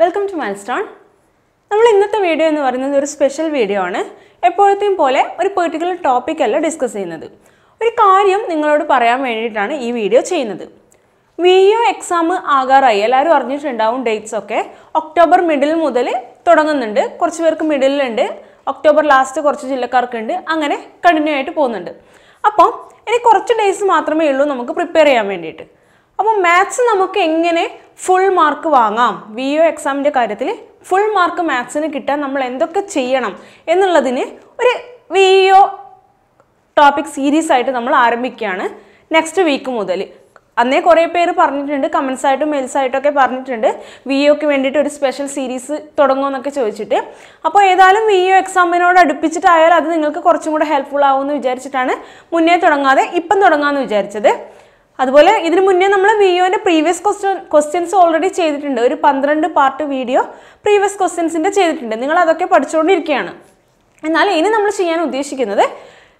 welcome to milestone നമ്മൾ ഇന്നത്തെ video എന്ന് പറയുന്നത് ഒരു സ്പെഷ്യൽ വീഡിയോ ആണ് എപ്പോഴത്തെയും പോലെ ഒരു പെർട്ടിക്കുലർ അല്ല ഡിസ്കസ് ചെയ്യുന്നത് ഒരു കാര്യം നിങ്ങളോട് പറയാൻ വേണ്ടിയിട്ടാണ് ഈ വീഡിയോ ചെയ്യുന്നത് വി യു എക്സാം ആകാറായി എല്ലാവരും അറിഞ്ഞിട്ടുണ്ടാവും ഡേറ്റ്സ് ഒക്കെ ഒക്ടോബർ മിഡിൽ മുതൽ തുടങ്ങുന്നുണ്ട് കുറച്ച് പേർക്ക് മിഡിലുണ്ട് ഒക്ടോബർ ലാസ്റ്റ് കുറച്ച് ജില്ലക്കാർക്കുണ്ട് അങ്ങനെ കണ്ടിന്യൂ ആയിട്ട് പോകുന്നുണ്ട് അപ്പം ഇനി കുറച്ച് ഡേയ്സ് മാത്രമേ ഉള്ളൂ നമുക്ക് പ്രിപ്പയർ ചെയ്യാൻ വേണ്ടിയിട്ട് അപ്പോൾ മാത്സ് നമുക്ക് എങ്ങനെ ഫുൾ മാർക്ക് വാങ്ങാം വി ഒ എക്സാമിൻ്റെ കാര്യത്തിൽ ഫുൾ മാർക്ക് മാത്സിന് കിട്ടാൻ നമ്മൾ എന്തൊക്കെ ചെയ്യണം എന്നുള്ളതിന് ഒരു വി ഒ ടോപ്പിക് സീരീസ് ആയിട്ട് നമ്മൾ ആരംഭിക്കുകയാണ് നെക്സ്റ്റ് വീക്ക് മുതൽ അന്നേ കുറേ പേര് പറഞ്ഞിട്ടുണ്ട് കമൻസ് ആയിട്ടും മെയിൽസ് ആയിട്ടൊക്കെ ഒക്കെ പറഞ്ഞിട്ടുണ്ട് വി ഒക്ക് വേണ്ടിയിട്ട് ഒരു സ്പെഷ്യൽ സീരീസ് തുടങ്ങുമെന്നൊക്കെ ചോദിച്ചിട്ട് അപ്പോൾ ഏതായാലും വി ഒ എക്സാമിനോട് അടുപ്പിച്ചിട്ടായാലും അത് നിങ്ങൾക്ക് കുറച്ചും കൂടെ ഹെൽപ്ഫുൾ ആവുമെന്ന് വിചാരിച്ചിട്ടാണ് മുന്നേ തുടങ്ങാതെ ഇപ്പം തുടങ്ങാമെന്ന് വിചാരിച്ചത് അതുപോലെ ഇതിനു മുന്നേ നമ്മൾ വിയോൻ്റെ പ്രീവിയസ് ക്വസ്റ്റ്യൻ ക്വസ്റ്റ്യൻസ് ഓൾറെഡി ചെയ്തിട്ടുണ്ട് ഒരു പന്ത്രണ്ട് പാർട്ട് വീഡിയോ പ്രീവിയസ് ക്വസ്റ്റ്യൻസിൻ്റെ ചെയ്തിട്ടുണ്ട് നിങ്ങൾ അതൊക്കെ പഠിച്ചുകൊണ്ടിരിക്കുകയാണ് എന്നാൽ ഇനി നമ്മൾ ചെയ്യാൻ ഉദ്ദേശിക്കുന്നത്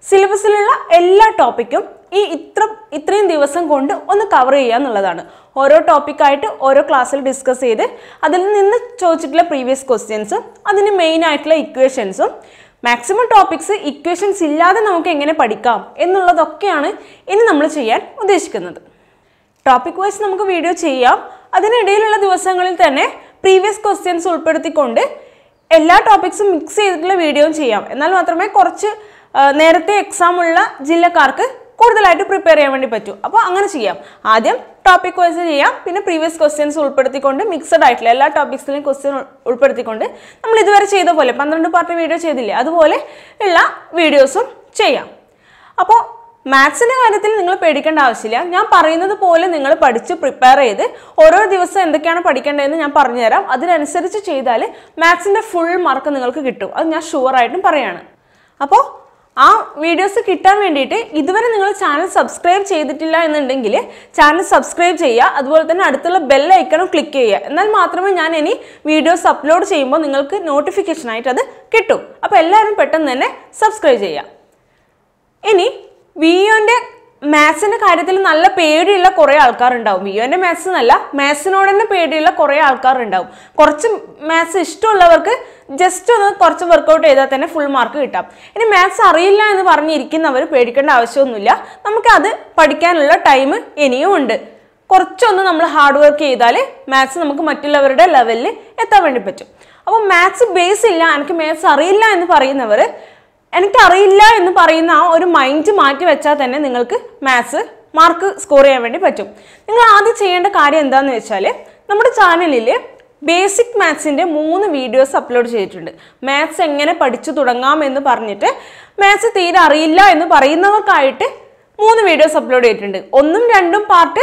സിലബസിലുള്ള എല്ലാ ടോപ്പിക്കും ഈ ഇത്ര ഇത്രയും ദിവസം കൊണ്ട് ഒന്ന് കവർ ചെയ്യുക എന്നുള്ളതാണ് ഓരോ ടോപ്പിക്കായിട്ട് ഓരോ ക്ലാസ്സിൽ ഡിസ്കസ് ചെയ്ത് അതിൽ നിന്ന് ചോദിച്ചിട്ടുള്ള പ്രീവിയസ് ക്വസ്റ്റ്യൻസും അതിന് മെയിൻ ആയിട്ടുള്ള ഇക്വേഷൻസും മാക്സിമം ടോപ്പിക്സ് ഇക്വേഷൻസ് ഇല്ലാതെ നമുക്ക് എങ്ങനെ പഠിക്കാം എന്നുള്ളതൊക്കെയാണ് ഇനി നമ്മൾ ചെയ്യാൻ ഉദ്ദേശിക്കുന്നത് ടോപ്പിക് വൈസ് നമുക്ക് വീഡിയോ ചെയ്യാം അതിനിടയിലുള്ള ദിവസങ്ങളിൽ തന്നെ പ്രീവിയസ് ക്വസ്റ്റ്യൻസ് ഉൾപ്പെടുത്തിക്കൊണ്ട് എല്ലാ ടോപ്പിക്സും മിക്സ് ചെയ്തിട്ടുള്ള വീഡിയോയും ചെയ്യാം എന്നാൽ മാത്രമേ കുറച്ച് നേരത്തെ എക്സാം ഉള്ള ജില്ലക്കാർക്ക് കൂടുതലായിട്ട് പ്രിപ്പയർ ചെയ്യാൻ വേണ്ടി പറ്റും അപ്പോൾ അങ്ങനെ ചെയ്യാം ആദ്യം ടോപ്പിക് വൈസ് ചെയ്യാം പിന്നെ പ്രീവിയസ് ക്വസ്റ്റ്യൻസ് ഉൾപ്പെടുത്തിക്കൊണ്ട് മിക്സഡ് ആയിട്ടുള്ള എല്ലാ ടോപ്പിക്സിലും ക്വസ്റ്റ്യൻ ഉൾപ്പെടുത്തിക്കൊണ്ട് നമ്മൾ ഇതുവരെ ചെയ്ത പോലെ പന്ത്രണ്ട് പാർട്ട് വീഡിയോ ചെയ്തില്ലേ അതുപോലെ ഉള്ള വീഡിയോസും ചെയ്യാം അപ്പോൾ മാത്സിൻ്റെ കാര്യത്തിൽ നിങ്ങൾ പേടിക്കേണ്ട ആവശ്യമില്ല ഞാൻ പറയുന്നത് പോലെ നിങ്ങൾ പഠിച്ച് പ്രിപ്പയർ ചെയ്ത് ഓരോ ദിവസം എന്തൊക്കെയാണ് പഠിക്കേണ്ടതെന്ന് ഞാൻ പറഞ്ഞുതരാം അതിനനുസരിച്ച് ചെയ്താൽ മാത്സിൻ്റെ ഫുൾ മാർക്ക് നിങ്ങൾക്ക് കിട്ടും അത് ഞാൻ ഷുവറായിട്ടും പറയാണ് അപ്പോൾ ആ വീഡിയോസ് കിട്ടാൻ വേണ്ടിയിട്ട് ഇതുവരെ നിങ്ങൾ ചാനൽ സബ്സ്ക്രൈബ് ചെയ്തിട്ടില്ല എന്നുണ്ടെങ്കിൽ ചാനൽ സബ്സ്ക്രൈബ് ചെയ്യുക അതുപോലെ തന്നെ അടുത്തുള്ള ബെൽ ഐക്കണും ക്ലിക്ക് ചെയ്യുക എന്നാൽ മാത്രമേ ഞാൻ ഇനി വീഡിയോസ് അപ്ലോഡ് ചെയ്യുമ്പോൾ നിങ്ങൾക്ക് നോട്ടിഫിക്കേഷനായിട്ട് അത് കിട്ടും അപ്പോൾ എല്ലാവരും പെട്ടെന്ന് തന്നെ സബ്സ്ക്രൈബ് ചെയ്യുക ഇനി വിയോൻ്റെ മാത്സിന്റെ കാര്യത്തിൽ നല്ല പേടിയുള്ള കുറേ ആൾക്കാരുണ്ടാവും വിയോന്റെ മാത്സ് എന്നല്ല മാത്സിനോട് തന്നെ പേടിയുള്ള കുറേ ആൾക്കാരുണ്ടാവും കുറച്ച് മാത്സ് ഇഷ്ടമുള്ളവർക്ക് ജസ്റ്റ് ഒന്ന് കുറച്ച് വർക്കൗട്ട് ചെയ്താൽ തന്നെ ഫുൾ മാർക്ക് കിട്ടാം ഇനി മാത്സ് അറിയില്ല എന്ന് പറഞ്ഞിരിക്കുന്നവർ പേടിക്കേണ്ട ആവശ്യമൊന്നുമില്ല നമുക്കത് പഠിക്കാനുള്ള ടൈം ഇനിയും ഉണ്ട് കുറച്ചൊന്ന് നമ്മൾ ഹാർഡ് വർക്ക് ചെയ്താൽ മാത്സ് നമുക്ക് മറ്റുള്ളവരുടെ ലെവലിൽ എത്താൻ വേണ്ടി പറ്റും അപ്പോൾ മാത്സ് ബേസ് ഇല്ല എനിക്ക് മാത്സ് അറിയില്ല എന്ന് പറയുന്നവർ എനിക്കറിയില്ല എന്ന് പറയുന്ന ആ ഒരു മൈൻഡ് മാറ്റി വെച്ചാൽ തന്നെ നിങ്ങൾക്ക് മാത്സ് മാർക്ക് സ്കോർ ചെയ്യാൻ വേണ്ടി പറ്റും നിങ്ങൾ ആദ്യം ചെയ്യേണ്ട കാര്യം എന്താണെന്ന് വെച്ചാൽ നമ്മുടെ ചാനലിൽ ബേസിക് മാത്സിൻ്റെ മൂന്ന് വീഡിയോസ് അപ്ലോഡ് ചെയ്തിട്ടുണ്ട് മാത്സ് എങ്ങനെ പഠിച്ചു തുടങ്ങാം എന്ന് പറഞ്ഞിട്ട് മാത്സ് തീരെ അറിയില്ല എന്ന് പറയുന്നവർക്കായിട്ട് മൂന്ന് വീഡിയോസ് അപ്ലോഡ് ചെയ്തിട്ടുണ്ട് ഒന്നും രണ്ടും പാർട്ട്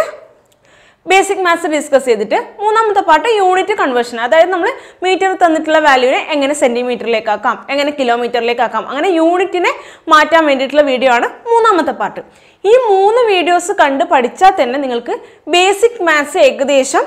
ബേസിക് മാത്സ് ഡിസ്കസ് ചെയ്തിട്ട് മൂന്നാമത്തെ പാട്ട് യൂണിറ്റ് കൺവേർഷൻ അതായത് നമ്മൾ മീറ്റർ തന്നിട്ടുള്ള വാല്യൂനെ എങ്ങനെ സെൻറ്റിമീറ്ററിലേക്ക് ആക്കാം എങ്ങനെ കിലോമീറ്ററിലേക്ക് ആക്കാം അങ്ങനെ യൂണിറ്റിനെ മാറ്റാൻ വേണ്ടിയിട്ടുള്ള വീഡിയോ ആണ് മൂന്നാമത്തെ പാട്ട് ഈ മൂന്ന് വീഡിയോസ് കണ്ട് പഠിച്ചാൽ തന്നെ നിങ്ങൾക്ക് ബേസിക് മാത്സ് ഏകദേശം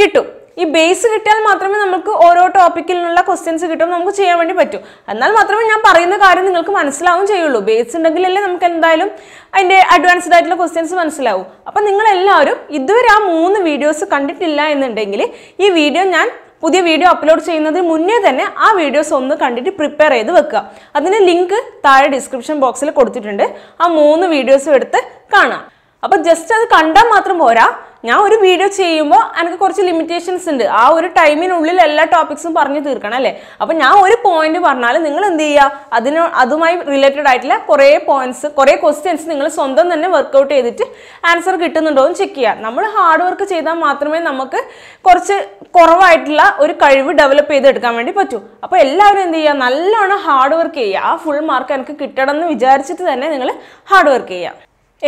കിട്ടും ഈ ബേസ് കിട്ടിയാൽ മാത്രമേ നമുക്ക് ഓരോ ടോപ്പിക്കിലുള്ള ക്വസ്റ്റ്യൻസ് കിട്ടും നമുക്ക് ചെയ്യാൻ വേണ്ടി പറ്റൂ എന്നാൽ മാത്രമേ ഞാൻ പറയുന്ന കാര്യം നിങ്ങൾക്ക് മനസ്സിലാവും ചെയ്യുള്ളൂ ബേസ് ഉണ്ടെങ്കിലല്ലേ നമുക്ക് എന്തായാലും അതിൻ്റെ അഡ്വാൻസ്ഡ് ആയിട്ടുള്ള ക്വസ്റ്റ്യൻസ് മനസ്സിലാവും അപ്പം നിങ്ങളെല്ലാവരും ഇതുവരെ ആ മൂന്ന് വീഡിയോസ് കണ്ടിട്ടില്ല എന്നുണ്ടെങ്കിൽ ഈ വീഡിയോ ഞാൻ പുതിയ വീഡിയോ അപ്ലോഡ് ചെയ്യുന്നതിന് മുന്നേ തന്നെ ആ വീഡിയോസ് ഒന്ന് കണ്ടിട്ട് പ്രിപ്പയർ ചെയ്ത് വെക്കുക അതിന് ലിങ്ക് താഴെ ഡിസ്ക്രിപ്ഷൻ ബോക്സിൽ കൊടുത്തിട്ടുണ്ട് ആ മൂന്ന് വീഡിയോസും എടുത്ത് കാണാം അപ്പോൾ ജസ്റ്റ് അത് കണ്ടാൽ മാത്രം പോരാ ഞാൻ ഒരു വീഡിയോ ചെയ്യുമ്പോൾ എനിക്ക് കുറച്ച് ലിമിറ്റേഷൻസ് ഉണ്ട് ആ ഒരു ടൈമിനുള്ളിൽ എല്ലാ ടോപ്പിക്സും പറഞ്ഞു തീർക്കണം അല്ലേ അപ്പം ഞാൻ ഒരു പോയിന്റ് പറഞ്ഞാൽ നിങ്ങൾ എന്ത് ചെയ്യുക അതിന് അതുമായി റിലേറ്റഡ് ആയിട്ടുള്ള കുറേ പോയിന്റ്സ് കുറേ ക്വസ്റ്റ്യൻസ് നിങ്ങൾ സ്വന്തം തന്നെ വർക്ക്ഔട്ട് ചെയ്തിട്ട് ആൻസർ കിട്ടുന്നുണ്ടോ എന്ന് ചെക്ക് ചെയ്യുക നമ്മൾ ഹാർഡ് വർക്ക് ചെയ്താൽ മാത്രമേ നമുക്ക് കുറച്ച് കുറവായിട്ടുള്ള ഒരു കഴിവ് ഡെവലപ്പ് ചെയ്തെടുക്കാൻ വേണ്ടി പറ്റൂ അപ്പോൾ എല്ലാവരും എന്ത് ചെയ്യുക നല്ലോണം ഹാർഡ് വർക്ക് ചെയ്യുക ആ ഫുൾ മാർക്ക് എനിക്ക് കിട്ടണം എന്ന് വിചാരിച്ചിട്ട് തന്നെ നിങ്ങൾ ഹാർഡ് വർക്ക് ചെയ്യുക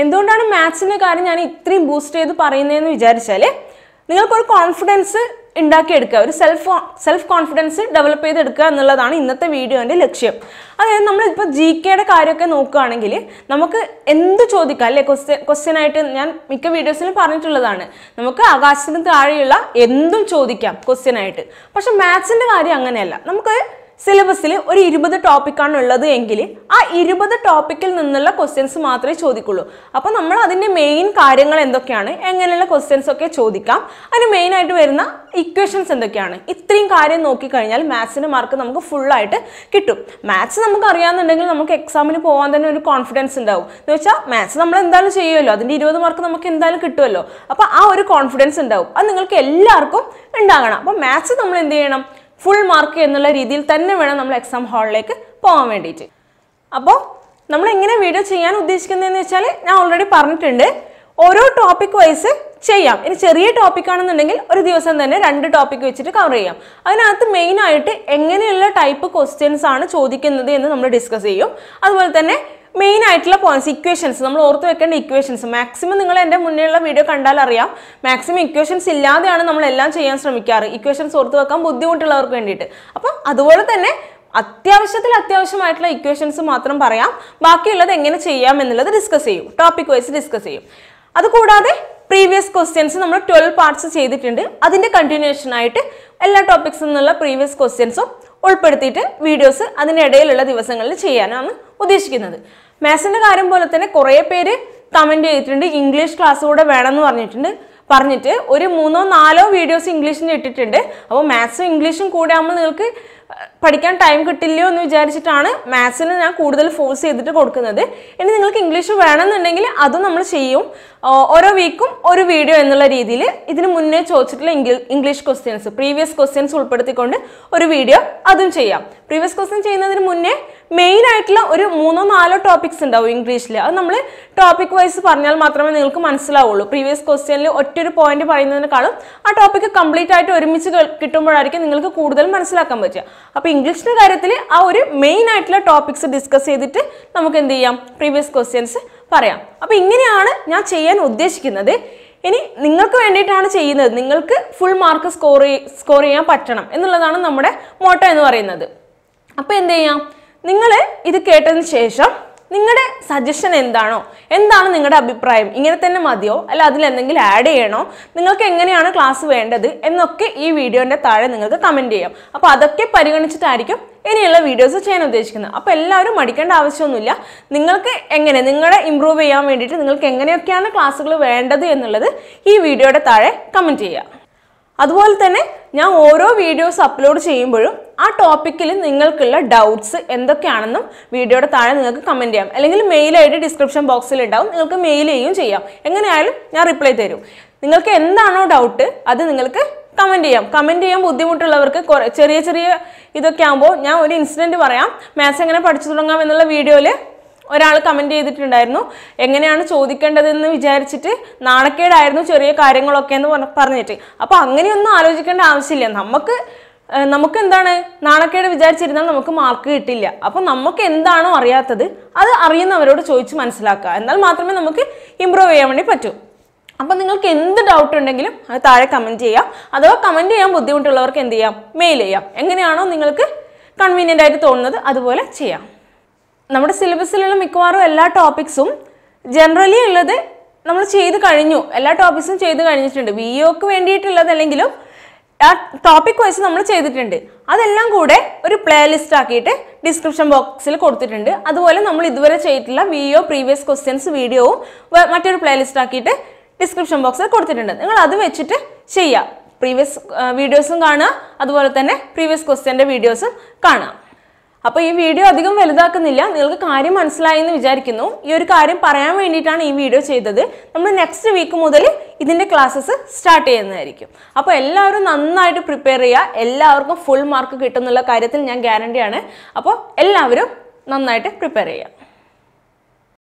എന്തുകൊണ്ടാണ് മാത്സിൻ്റെ കാര്യം ഞാൻ ഇത്രയും ബൂസ്റ്റ് ചെയ്ത് പറയുന്നതെന്ന് വിചാരിച്ചാൽ നിങ്ങൾക്കൊരു കോൺഫിഡൻസ് ഉണ്ടാക്കിയെടുക്കുക ഒരു സെൽഫ് സെൽഫ് കോൺഫിഡൻസ് ഡെവലപ്പ് ചെയ്തെടുക്കുക എന്നുള്ളതാണ് ഇന്നത്തെ വീഡിയോൻ്റെ ലക്ഷ്യം അതായത് നമ്മളിപ്പോൾ ജി കെയുടെ കാര്യമൊക്കെ നോക്കുകയാണെങ്കിൽ നമുക്ക് എന്ത് ചോദിക്കാം അല്ലേ ക്വസ്റ്റ്യൻ ക്വസ്റ്റ്യനായിട്ട് ആയിട്ട് ഞാൻ മിക്ക വീഡിയോസിലും പറഞ്ഞിട്ടുള്ളതാണ് നമുക്ക് ആകാശത്തിന് താഴെയുള്ള എന്തും ചോദിക്കാം ക്വസ്റ്റ്യനായിട്ട് ആയിട്ട് പക്ഷെ മാത്സിൻ്റെ കാര്യം അങ്ങനെയല്ല നമുക്ക് സിലബസിൽ ഒരു ഇരുപത് ടോപ്പിക്കാണ് ഉള്ളത് എങ്കിൽ ആ ഇരുപത് ടോപ്പിക്കിൽ നിന്നുള്ള ക്വസ്റ്റ്യൻസ് മാത്രമേ ചോദിക്കുള്ളൂ അപ്പോൾ നമ്മൾ അതിൻ്റെ മെയിൻ കാര്യങ്ങൾ എന്തൊക്കെയാണ് എങ്ങനെയുള്ള ക്വസ്റ്റ്യൻസ് ഒക്കെ ചോദിക്കാം അതിന് മെയിനായിട്ട് വരുന്ന ഇക്വേഷൻസ് എന്തൊക്കെയാണ് ഇത്രയും കാര്യം നോക്കിക്കഴിഞ്ഞാൽ മാത്സിന് മാർക്ക് നമുക്ക് ഫുള്ളായിട്ട് കിട്ടും മാത്സ് നമുക്ക് അറിയാമെന്നുണ്ടെങ്കിൽ നമുക്ക് എക്സാമിന് പോകാൻ തന്നെ ഒരു കോൺഫിഡൻസ് ഉണ്ടാവും എന്ന് വെച്ചാൽ മാത്സ് നമ്മൾ എന്തായാലും ചെയ്യുമല്ലോ അതിൻ്റെ ഇരുപത് മാർക്ക് നമുക്ക് എന്തായാലും കിട്ടുമല്ലോ അപ്പോൾ ആ ഒരു കോൺഫിഡൻസ് ഉണ്ടാവും അത് നിങ്ങൾക്ക് എല്ലാവർക്കും ഉണ്ടാകണം അപ്പോൾ മാത്സ് നമ്മൾ എന്ത് ചെയ്യണം ഫുൾ മാർക്ക് എന്നുള്ള രീതിയിൽ തന്നെ വേണം നമ്മൾ എക്സാം ഹാളിലേക്ക് പോകാൻ വേണ്ടിയിട്ട് അപ്പോൾ നമ്മൾ എങ്ങനെ വീഡിയോ ചെയ്യാൻ ഉദ്ദേശിക്കുന്നതെന്ന് വെച്ചാൽ ഞാൻ ഓൾറെഡി പറഞ്ഞിട്ടുണ്ട് ഓരോ ടോപ്പിക് വൈസ് ചെയ്യാം ഇനി ചെറിയ ടോപ്പിക് ആണെന്നുണ്ടെങ്കിൽ ഒരു ദിവസം തന്നെ രണ്ട് ടോപ്പിക് വെച്ചിട്ട് കവർ ചെയ്യാം അതിനകത്ത് മെയിനായിട്ട് എങ്ങനെയുള്ള ടൈപ്പ് ക്വസ്റ്റ്യൻസ് ആണ് ചോദിക്കുന്നത് എന്ന് നമ്മൾ ഡിസ്കസ് ചെയ്യും അതുപോലെ തന്നെ മെയിൻ ആയിട്ടുള്ള പോയിന്റ്സ് ഇക്വേഷൻസ് നമ്മൾ ഓർത്ത് വെക്കേണ്ട ഇക്വേഷൻസ് മാക്സിമം നിങ്ങൾ എൻ്റെ മുന്നേയുള്ള വീഡിയോ കണ്ടാൽ അറിയാം മാക്സിമം ഇക്വേഷൻസ് ഇല്ലാതെയാണ് നമ്മൾ എല്ലാം ചെയ്യാൻ ശ്രമിക്കാറ് ഇക്വേഷൻസ് ഓർത്ത് വെക്കാൻ ബുദ്ധിമുട്ടുള്ളവർക്ക് വേണ്ടിയിട്ട് അപ്പം അതുപോലെ തന്നെ അത്യാവശ്യത്തിൽ അത്യാവശ്യമായിട്ടുള്ള ഇക്വേഷൻസ് മാത്രം പറയാം ബാക്കിയുള്ളത് എങ്ങനെ ചെയ്യാം എന്നുള്ളത് ഡിസ്കസ് ചെയ്യും ടോപ്പിക് വൈസ് ഡിസ്കസ് ചെയ്യും അതുകൂടാതെ പ്രീവിയസ് ക്വസ്റ്റ്യൻസ് നമ്മൾ ട്വൽവ് പാർട്സ് ചെയ്തിട്ടുണ്ട് അതിൻ്റെ കണ്ടിന്യൂഷൻ ആയിട്ട് എല്ലാ ടോപ്പിക്സിൽ നിന്നുള്ള പ്രീവിയസ് ക്വസ്റ്റ്യൻസും ഉൾപ്പെടുത്തിയിട്ട് വീഡിയോസ് അതിനിടയിലുള്ള ദിവസങ്ങളിൽ ചെയ്യാനാണ് ഉദ്ദേശിക്കുന്നത് മാത്സിൻ്റെ കാര്യം പോലെ തന്നെ കുറേ പേര് കമൻറ്റ് ചെയ്തിട്ടുണ്ട് ഇംഗ്ലീഷ് ക്ലാസ് കൂടെ വേണമെന്ന് പറഞ്ഞിട്ടുണ്ട് പറഞ്ഞിട്ട് ഒരു മൂന്നോ നാലോ വീഡിയോസ് ഇംഗ്ലീഷിൻ്റെ ഇട്ടിട്ടുണ്ട് അപ്പോൾ മാത്സും ഇംഗ്ലീഷും കൂടെ ആകുമ്പോൾ നിങ്ങൾക്ക് പഠിക്കാൻ ടൈം കിട്ടില്ലയോ എന്ന് വിചാരിച്ചിട്ടാണ് മാത്സിന് ഞാൻ കൂടുതൽ ഫോഴ്സ് ചെയ്തിട്ട് കൊടുക്കുന്നത് ഇനി നിങ്ങൾക്ക് ഇംഗ്ലീഷ് വേണമെന്നുണ്ടെങ്കിൽ അതും നമ്മൾ ചെയ്യും ഓരോ വീക്കും ഒരു വീഡിയോ എന്നുള്ള രീതിയിൽ ഇതിന് മുന്നേ ചോദിച്ചിട്ടുള്ള ഇംഗ്ലീഷ് ക്വസ്റ്റ്യൻസ് പ്രീവിയസ് ക്വസ്റ്റ്യൻസ് ഉൾപ്പെടുത്തിക്കൊണ്ട് ഒരു വീഡിയോ അതും ചെയ്യാം പ്രീവിയസ് ക്വസ്റ്റ്യൻ ചെയ്യുന്നതിന് മുന്നേ മെയിൻ ആയിട്ടുള്ള ഒരു മൂന്നോ നാലോ ടോപ്പിക്സ് ഉണ്ടാവും ഇംഗ്ലീഷിൽ അത് നമ്മൾ ടോപ്പിക് വൈസ് പറഞ്ഞാൽ മാത്രമേ നിങ്ങൾക്ക് മനസ്സിലാവുള്ളൂ പ്രീവിയസ് ക്വസ്റ്റ്യനിൽ ഒറ്റൊരു പോയിന്റ് പറയുന്നതിനേക്കാളും ആ ടോപ്പിക് കംപ്ലീറ്റ് ആയിട്ട് ഒരുമിച്ച് കിട്ടുമ്പോഴായിരിക്കും നിങ്ങൾക്ക് കൂടുതൽ മനസ്സിലാക്കാൻ പറ്റുക അപ്പോൾ ഇംഗ്ലീഷിൻ്റെ കാര്യത്തിൽ ആ ഒരു മെയിൻ ആയിട്ടുള്ള ടോപ്പിക്സ് ഡിസ്കസ് ചെയ്തിട്ട് നമുക്ക് എന്ത് ചെയ്യാം പ്രീവിയസ് ക്വസ്റ്റ്യൻസ് പറയാം അപ്പോൾ ഇങ്ങനെയാണ് ഞാൻ ചെയ്യാൻ ഉദ്ദേശിക്കുന്നത് ഇനി നിങ്ങൾക്ക് വേണ്ടിയിട്ടാണ് ചെയ്യുന്നത് നിങ്ങൾക്ക് ഫുൾ മാർക്ക് സ്കോർ സ്കോർ ചെയ്യാൻ പറ്റണം എന്നുള്ളതാണ് നമ്മുടെ മോട്ടോ എന്ന് പറയുന്നത് അപ്പോൾ എന്ത് ചെയ്യാം നിങ്ങൾ ഇത് കേട്ടതിന് ശേഷം നിങ്ങളുടെ സജഷൻ എന്താണോ എന്താണ് നിങ്ങളുടെ അഭിപ്രായം ഇങ്ങനെ തന്നെ മതിയോ അല്ല അതിൽ എന്തെങ്കിലും ആഡ് ചെയ്യണോ നിങ്ങൾക്ക് എങ്ങനെയാണ് ക്ലാസ് വേണ്ടത് എന്നൊക്കെ ഈ വീഡിയോൻ്റെ താഴെ നിങ്ങൾക്ക് കമൻറ്റ് ചെയ്യാം അപ്പോൾ അതൊക്കെ പരിഗണിച്ചിട്ടായിരിക്കും ഇനിയുള്ള വീഡിയോസ് ചെയ്യാൻ ഉദ്ദേശിക്കുന്നത് അപ്പോൾ എല്ലാവരും മടിക്കേണ്ട ആവശ്യമൊന്നുമില്ല നിങ്ങൾക്ക് എങ്ങനെ നിങ്ങളെ ഇമ്പ്രൂവ് ചെയ്യാൻ വേണ്ടിയിട്ട് നിങ്ങൾക്ക് എങ്ങനെയൊക്കെയാണ് ക്ലാസ്സുകൾ വേണ്ടത് എന്നുള്ളത് ഈ വീഡിയോയുടെ താഴെ കമൻറ്റ് ചെയ്യുക അതുപോലെ തന്നെ ഞാൻ ഓരോ വീഡിയോസ് അപ്ലോഡ് ചെയ്യുമ്പോഴും ആ ടോപ്പിക്കിൽ നിങ്ങൾക്കുള്ള ഡൗട്ട്സ് എന്തൊക്കെയാണെന്നും വീഡിയോയുടെ താഴെ നിങ്ങൾക്ക് കമൻറ്റ് ചെയ്യാം അല്ലെങ്കിൽ മെയിൽ മെയിലായിട്ട് ഡിസ്ക്രിപ്ഷൻ ബോക്സിൽ ഉണ്ടാവും നിങ്ങൾക്ക് മെയിൽ ചെയ്യുകയും ചെയ്യാം എങ്ങനെയായാലും ഞാൻ റിപ്ലൈ തരും നിങ്ങൾക്ക് എന്താണോ ഡൗട്ട് അത് നിങ്ങൾക്ക് കമൻറ്റ് ചെയ്യാം കമൻറ്റ് ചെയ്യാൻ ബുദ്ധിമുട്ടുള്ളവർക്ക് ചെറിയ ചെറിയ ഇതൊക്കെ ആകുമ്പോൾ ഞാൻ ഒരു ഇൻസിഡൻറ്റ് പറയാം മാത്സ് എങ്ങനെ പഠിച്ചു തുടങ്ങാം എന്നുള്ള വീഡിയോയിൽ ഒരാൾ കമൻറ്റ് ചെയ്തിട്ടുണ്ടായിരുന്നു എങ്ങനെയാണ് ചോദിക്കേണ്ടതെന്ന് വിചാരിച്ചിട്ട് നാണക്കേടായിരുന്നു ചെറിയ കാര്യങ്ങളൊക്കെ എന്ന് പറഞ്ഞിട്ട് അപ്പോൾ അങ്ങനെയൊന്നും ആലോചിക്കേണ്ട ആവശ്യമില്ല നമുക്ക് നമുക്ക് എന്താണ് നാണക്കേട് വിചാരിച്ചിരുന്നാൽ നമുക്ക് മാർക്ക് കിട്ടില്ല അപ്പോൾ നമുക്ക് എന്താണോ അറിയാത്തത് അത് അറിയുന്നവരോട് ചോദിച്ച് മനസ്സിലാക്കുക എന്നാൽ മാത്രമേ നമുക്ക് ഇമ്പ്രൂവ് ചെയ്യാൻ വേണ്ടി പറ്റൂ അപ്പോൾ നിങ്ങൾക്ക് എന്ത് ഡൗട്ട് ഉണ്ടെങ്കിലും അത് താഴെ കമൻറ്റ് ചെയ്യാം അഥവാ കമൻറ്റ് ചെയ്യാൻ ബുദ്ധിമുട്ടുള്ളവർക്ക് എന്ത് ചെയ്യാം മെയിൽ ചെയ്യാം എങ്ങനെയാണോ നിങ്ങൾക്ക് കൺവീനിയൻ്റ് ആയിട്ട് തോന്നുന്നത് അതുപോലെ ചെയ്യാം നമ്മുടെ സിലബസിലുള്ള മിക്കവാറും എല്ലാ ടോപ്പിക്സും ജനറലി ഉള്ളത് നമ്മൾ ചെയ്ത് കഴിഞ്ഞു എല്ലാ ടോപ്പിക്സും ചെയ്ത് കഴിഞ്ഞിട്ടുണ്ട് ബി ഒക്ക് e വേണ്ടിയിട്ടുള്ളതല്ലെങ്കിലും ആ ടോപ്പിക് വൈസ് നമ്മൾ ചെയ്തിട്ടുണ്ട് അതെല്ലാം കൂടെ ഒരു പ്ലേ ലിസ്റ്റ് ആക്കിയിട്ട് ഡിസ്ക്രിപ്ഷൻ ബോക്സിൽ കൊടുത്തിട്ടുണ്ട് അതുപോലെ നമ്മൾ ഇതുവരെ ചെയ്തിട്ടുള്ള വി പ്രീവിയസ് ക്വസ്റ്റ്യൻസ് വീഡിയോവും മറ്റൊരു പ്ലേ ലിസ്റ്റ് ആക്കിയിട്ട് ഡിസ്ക്രിപ്ഷൻ ബോക്സിൽ കൊടുത്തിട്ടുണ്ട് നിങ്ങൾ അത് വെച്ചിട്ട് ചെയ്യുക പ്രീവിയസ് വീഡിയോസും കാണുക അതുപോലെ തന്നെ പ്രീവിയസ് ക്വസ്റ്റ്യൻ്റെ വീഡിയോസും കാണാം അപ്പോൾ ഈ വീഡിയോ അധികം വലുതാക്കുന്നില്ല നിങ്ങൾക്ക് കാര്യം മനസ്സിലായെന്ന് വിചാരിക്കുന്നു ഈ ഒരു കാര്യം പറയാൻ വേണ്ടിയിട്ടാണ് ഈ വീഡിയോ ചെയ്തത് നമ്മൾ നെക്സ്റ്റ് വീക്ക് മുതൽ ഇതിൻ്റെ ക്ലാസ്സസ് സ്റ്റാർട്ട് ചെയ്യുന്നതായിരിക്കും അപ്പോൾ എല്ലാവരും നന്നായിട്ട് പ്രിപ്പയർ ചെയ്യുക എല്ലാവർക്കും ഫുൾ മാർക്ക് കിട്ടുന്നുള്ള കാര്യത്തിൽ ഞാൻ ഗ്യാരണ്ടിയാണ് അപ്പോൾ എല്ലാവരും നന്നായിട്ട് പ്രിപ്പയർ ചെയ്യുക